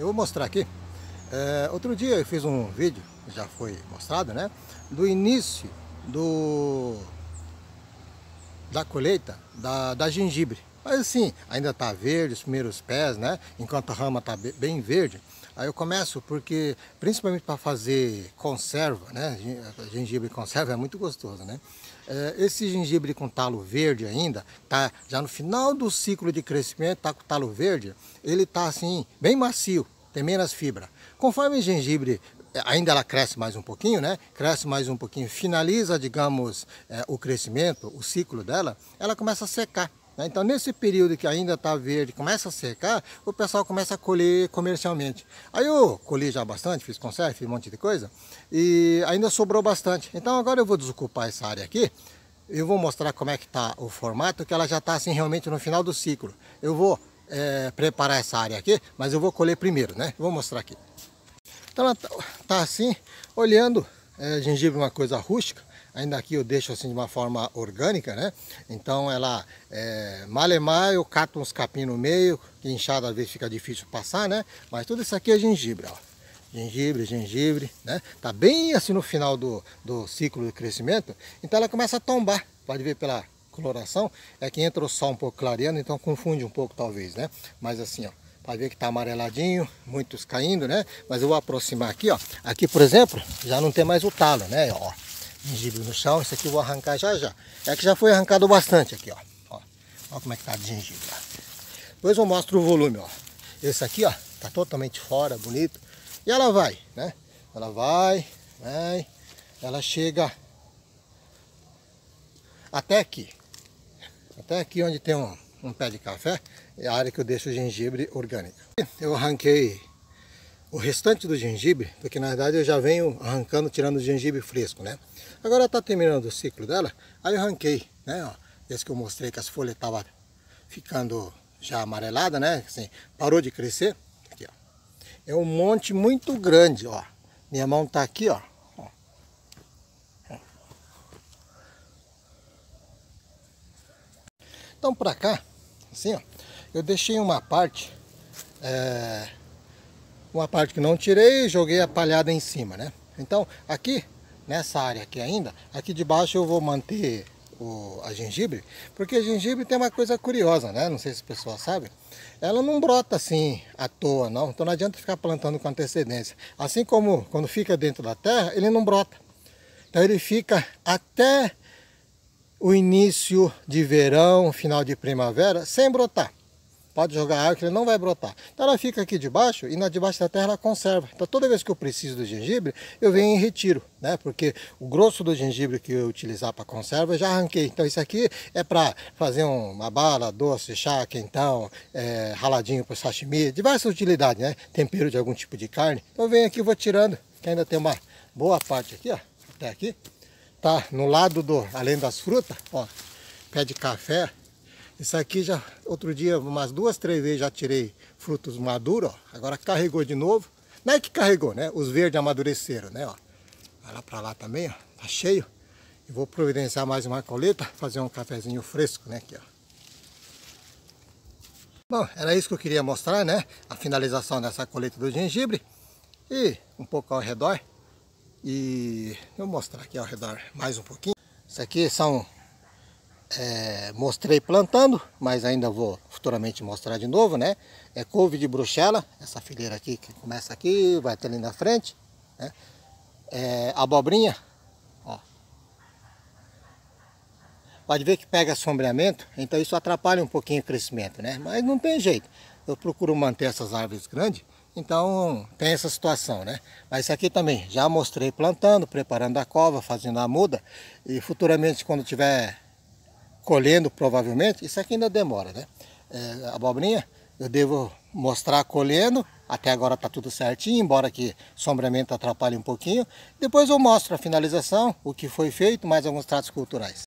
Eu vou mostrar aqui. É, outro dia eu fiz um vídeo, já foi mostrado, né? Do início do da colheita da, da gengibre. Mas assim, ainda está verde, os primeiros pés, né? Enquanto a rama está bem verde. Aí eu começo porque, principalmente para fazer conserva, né? Gengibre conserva é muito gostoso, né? Eh, esse gengibre com talo verde ainda, tá já no final do ciclo de crescimento, tá com talo verde, ele tá assim, bem macio, tem menos fibra. Conforme o gengibre eh, ainda ela cresce mais um pouquinho, né? Cresce mais um pouquinho, finaliza, digamos, é, o crescimento, o ciclo dela, ela começa a secar. Né? Então nesse período que ainda está verde, começa a secar, o pessoal começa a colher comercialmente. Aí eu colhi já bastante, fiz conserva, fiz um monte de coisa, e ainda sobrou bastante. Então agora eu vou desocupar essa área aqui, eu vou mostrar como é que está o formato, que ela já está assim realmente no final do ciclo. Eu vou é, preparar essa área aqui, mas eu vou colher primeiro, né? Vou mostrar aqui. Então ela está tá assim, olhando, é, gengibre é uma coisa rústica, ainda aqui eu deixo assim de uma forma orgânica, né? Então ela, é, malemar, eu cato uns capim no meio, que inchada às vezes fica difícil passar, né? Mas tudo isso aqui é gengibre, ó. Gengibre, gengibre, né? Tá bem assim no final do, do ciclo de crescimento, então ela começa a tombar, pode ver pela coloração, é que entra o sol um pouco clareando, então confunde um pouco talvez, né? Mas assim, ó, pode ver que tá amareladinho, muitos caindo, né? Mas eu vou aproximar aqui, ó. Aqui, por exemplo, já não tem mais o talo, né? Ó, gengibre no chão. Esse aqui eu vou arrancar já já. É que já foi arrancado bastante aqui, ó. Ó, como é que tá de gengibre, Depois eu mostro o volume, ó. Esse aqui, ó, tá totalmente fora, bonito. E ela vai, né? Ela vai, vai. Ela chega até aqui. Até aqui onde tem um, um pé de café. É a área que eu deixo o gengibre orgânico. Eu arranquei o restante do gengibre, porque na verdade eu já venho arrancando, tirando o gengibre fresco, né? Agora está terminando o ciclo dela, aí eu arranquei, né? Ó, desde que eu mostrei que as folhas estavam ficando já amarelada, né? Assim, parou de crescer. Aqui, ó. É um monte muito grande, ó. Minha mão tá aqui, ó. ó. Então para cá, assim, ó, eu deixei uma parte é, uma parte que não tirei, joguei a palhada em cima, né? Então, aqui, nessa área aqui ainda, aqui de baixo eu vou manter o, a gengibre, porque a gengibre tem uma coisa curiosa, né? Não sei se o pessoal sabe. Ela não brota assim à toa, não. Então não adianta ficar plantando com antecedência. Assim como quando fica dentro da terra, ele não brota. Então ele fica até o início de verão, final de primavera, sem brotar. Pode jogar água que ele não vai brotar. Então ela fica aqui debaixo e na debaixo da terra ela conserva. Então toda vez que eu preciso do gengibre, eu venho e retiro, né? Porque o grosso do gengibre que eu utilizar para conserva eu já arranquei. Então isso aqui é para fazer uma bala, doce, chá, quentão, é, raladinho para sashimi, diversas utilidades, né? Tempero de algum tipo de carne. Então eu venho aqui e vou tirando, que ainda tem uma boa parte aqui, ó, até aqui. Tá no lado do, além das frutas, ó, pé de café, isso aqui já, outro dia, umas duas, três vezes já tirei frutos maduros, ó. Agora carregou de novo. Não é que carregou, né? Os verdes amadureceram, né, ó. Vai lá pra lá também, ó. Tá cheio. E vou providenciar mais uma coleta, fazer um cafezinho fresco, né, aqui, ó. Bom, era isso que eu queria mostrar, né? A finalização dessa coleta do gengibre e um pouco ao redor. E eu vou mostrar aqui ao redor mais um pouquinho. Isso aqui são é, mostrei plantando, mas ainda vou futuramente mostrar de novo, né? É couve de bruxela, essa fileira aqui que começa aqui, vai até ali na frente, né? É, abobrinha, ó. Pode ver que pega sombreamento, então isso atrapalha um pouquinho o crescimento, né? Mas não tem jeito. Eu procuro manter essas árvores grandes, então tem essa situação, né? Mas isso aqui também já mostrei plantando, preparando a cova, fazendo a muda e futuramente quando tiver colhendo provavelmente, isso aqui ainda demora, né? É, abobrinha, eu devo mostrar colhendo, até agora está tudo certinho, embora que sombreamento atrapalhe um pouquinho. Depois eu mostro a finalização, o que foi feito, mais alguns tratos culturais.